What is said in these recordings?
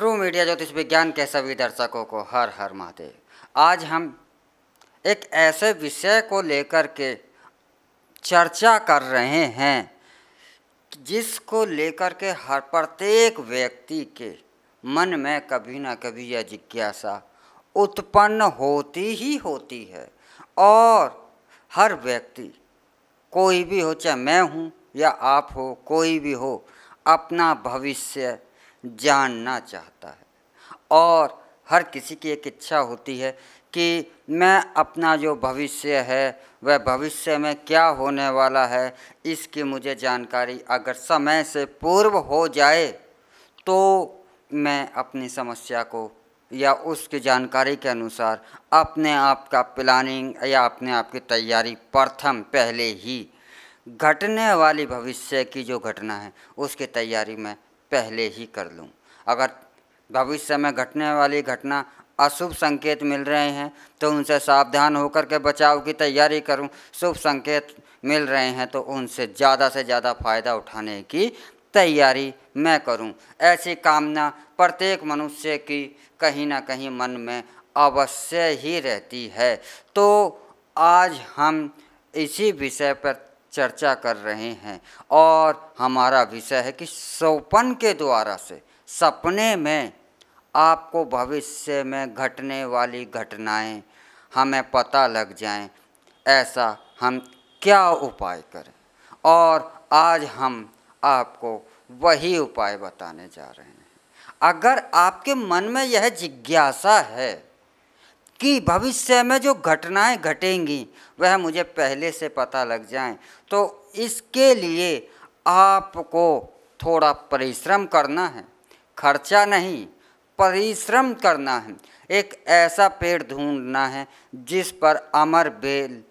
true media ज्योतिष विज्ञान के सभी दर्शकों को हर हर महादेव आज हम एक ऐसे विषय को लेकर के चर्चा कर रहे हैं जिसको लेकर के हर प्रत्येक व्यक्ति के मन में कभी ना कभी यह जिज्ञासा उत्पन्न होती ही होती है और हर व्यक्ति कोई भी हो चाहे मैं हूँ या आप हो कोई भी हो अपना भविष्य जानना चाहता है और हर किसी की एक इच्छा होती है कि मैं अपना जो भविष्य है वह भविष्य में क्या होने वाला है इसकी मुझे जानकारी अगर समय से पूर्व हो जाए तो मैं अपनी समस्या को या उसकी जानकारी के अनुसार अपने आप का प्लानिंग या अपने आप की तैयारी प्रथम पहले ही घटने वाली भविष्य की जो घटना है उसकी तैयारी मैं पहले ही कर लूँ अगर भविष्य में घटने वाली घटना अशुभ संकेत मिल रहे हैं तो उनसे सावधान होकर के बचाव की तैयारी करूं शुभ संकेत मिल रहे हैं तो उनसे ज़्यादा से ज़्यादा फायदा उठाने की तैयारी मैं करूं ऐसी कामना प्रत्येक मनुष्य की कहीं ना कहीं मन में अवश्य ही रहती है तो आज हम इसी विषय पर चर्चा कर रहे हैं और हमारा विषय है कि सौपन के द्वारा से सपने में आपको भविष्य में घटने वाली घटनाएं हमें पता लग जाएं ऐसा हम क्या उपाय करें और आज हम आपको वही उपाय बताने जा रहे हैं अगर आपके मन में यह जिज्ञासा है कि भविष्य में जो घटनाएं घटेंगी वह मुझे पहले से पता लग जाए तो इसके लिए आपको थोड़ा परिश्रम करना है खर्चा नहीं परिश्रम करना है एक ऐसा पेड़ ढूंढना है जिस पर अमर बेल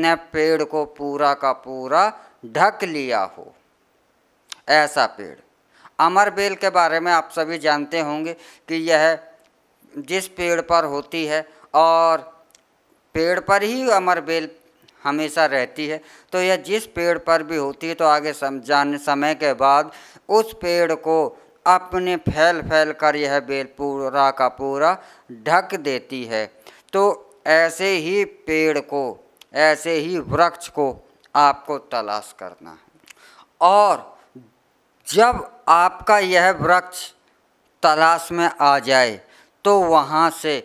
ने पेड़ को पूरा का पूरा ढक लिया हो ऐसा पेड़ अमर बेल के बारे में आप सभी जानते होंगे कि यह जिस पेड़ पर होती है और पेड़ पर ही अमर बेल हमेशा रहती है तो यह जिस पेड़ पर भी होती है तो आगे जाने समय के बाद उस पेड़ को अपने फैल फैल कर यह बेल पूरा का पूरा ढक देती है तो ऐसे ही पेड़ को ऐसे ही वृक्ष को आपको तलाश करना है और जब आपका यह वृक्ष तलाश में आ जाए तो वहाँ से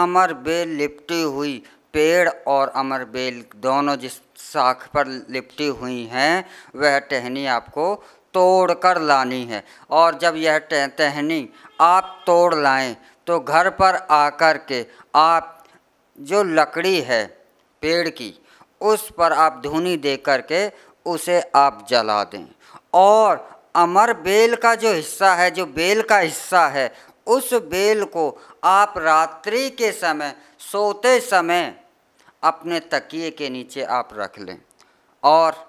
अमर बेल लिपटी हुई पेड़ और अमर बेल दोनों जिस शाख पर लिपटी हुई हैं वह टहनी आपको तोड़ कर लानी है और जब यह टहनी आप तोड़ लाएं तो घर पर आकर के आप जो लकड़ी है पेड़ की उस पर आप धुनी दे करके उसे आप जला दें और अमर बेल का जो हिस्सा है जो बेल का हिस्सा है उस बेल को आप रात्रि के समय सोते समय अपने तकिए के नीचे आप रख लें और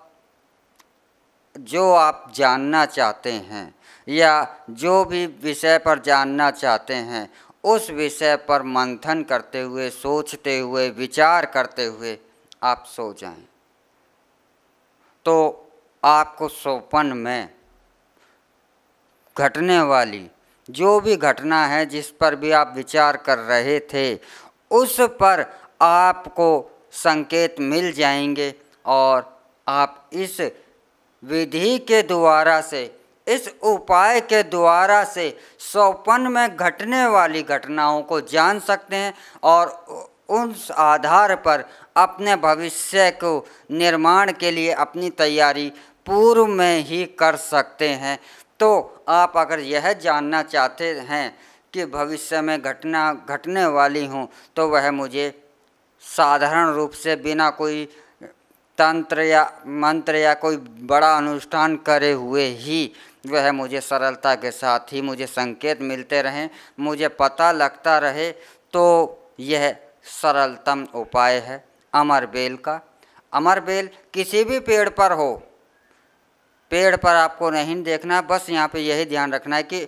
जो आप जानना चाहते हैं या जो भी विषय पर जानना चाहते हैं उस विषय पर मंथन करते हुए सोचते हुए विचार करते हुए आप सो जाएं तो आपको सोपन में घटने वाली जो भी घटना है जिस पर भी आप विचार कर रहे थे उस पर आपको संकेत मिल जाएंगे और आप इस विधि के द्वारा से इस उपाय के द्वारा से सौपन में घटने वाली घटनाओं को जान सकते हैं और उस आधार पर अपने भविष्य को निर्माण के लिए अपनी तैयारी पूर्व में ही कर सकते हैं तो आप अगर यह जानना चाहते हैं कि भविष्य में घटना घटने वाली हूँ तो वह मुझे साधारण रूप से बिना कोई तंत्र या मंत्र या कोई बड़ा अनुष्ठान करे हुए ही वह मुझे सरलता के साथ ही मुझे संकेत मिलते रहें मुझे पता लगता रहे तो यह सरलतम उपाय है अमर बेल का अमर बेल किसी भी पेड़ पर हो पेड़ पर आपको नहीं देखना बस यहाँ पे यही ध्यान रखना है कि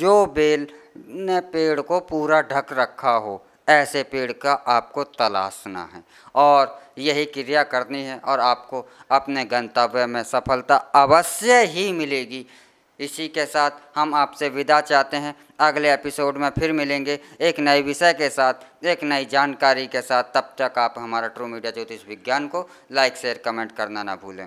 जो बेल ने पेड़ को पूरा ढक रखा हो ऐसे पेड़ का आपको तलाशना है और यही क्रिया करनी है और आपको अपने गंतव्य में सफलता अवश्य ही मिलेगी इसी के साथ हम आपसे विदा चाहते हैं अगले एपिसोड में फिर मिलेंगे एक नए विषय के साथ एक नई जानकारी के साथ तब तक आप हमारा ट्रू मीडिया ज्योतिष विज्ञान को लाइक शेयर कमेंट करना ना भूलें